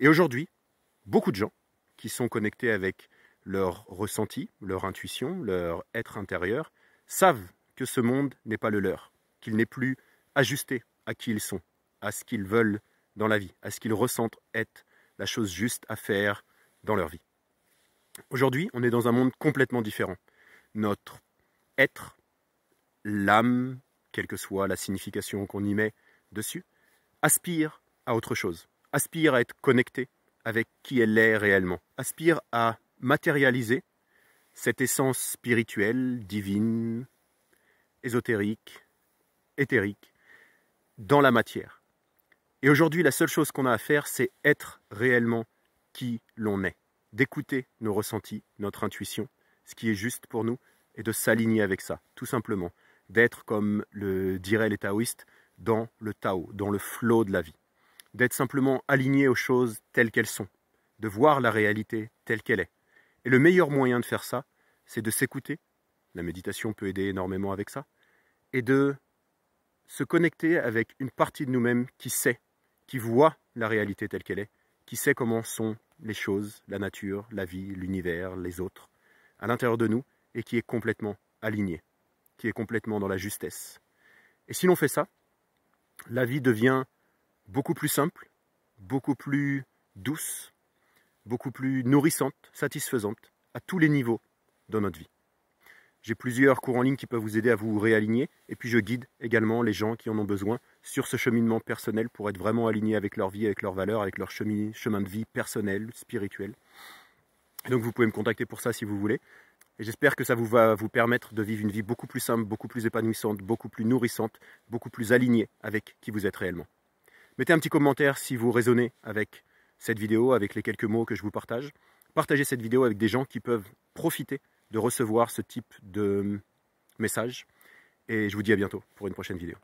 Et aujourd'hui, beaucoup de gens qui sont connectés avec leur ressenti, leur intuition, leur être intérieur, savent que ce monde n'est pas le leur, qu'il n'est plus ajusté à qui ils sont, à ce qu'ils veulent dans la vie, à ce qu'ils ressentent être la chose juste à faire dans leur vie. Aujourd'hui, on est dans un monde complètement différent. Notre être, l'âme, quelle que soit la signification qu'on y met dessus, aspire à autre chose aspire à être connectée avec qui elle est réellement, aspire à matérialiser cette essence spirituelle, divine, ésotérique, éthérique, dans la matière. Et aujourd'hui, la seule chose qu'on a à faire, c'est être réellement qui l'on est, d'écouter nos ressentis, notre intuition, ce qui est juste pour nous, et de s'aligner avec ça, tout simplement, d'être comme le diraient les taoïstes, dans le Tao, dans le flot de la vie d'être simplement aligné aux choses telles qu'elles sont, de voir la réalité telle qu'elle est. Et le meilleur moyen de faire ça, c'est de s'écouter, la méditation peut aider énormément avec ça, et de se connecter avec une partie de nous-mêmes qui sait, qui voit la réalité telle qu'elle est, qui sait comment sont les choses, la nature, la vie, l'univers, les autres, à l'intérieur de nous, et qui est complètement aligné, qui est complètement dans la justesse. Et si l'on fait ça, la vie devient beaucoup plus simple, beaucoup plus douce, beaucoup plus nourrissante, satisfaisante, à tous les niveaux dans notre vie. J'ai plusieurs cours en ligne qui peuvent vous aider à vous réaligner, et puis je guide également les gens qui en ont besoin sur ce cheminement personnel pour être vraiment aligné avec leur vie, avec leurs valeurs, avec leur chemin, chemin de vie personnel, spirituel. Donc vous pouvez me contacter pour ça si vous voulez. Et j'espère que ça vous va vous permettre de vivre une vie beaucoup plus simple, beaucoup plus épanouissante, beaucoup plus nourrissante, beaucoup plus alignée avec qui vous êtes réellement. Mettez un petit commentaire si vous raisonnez avec cette vidéo, avec les quelques mots que je vous partage. Partagez cette vidéo avec des gens qui peuvent profiter de recevoir ce type de message. Et je vous dis à bientôt pour une prochaine vidéo.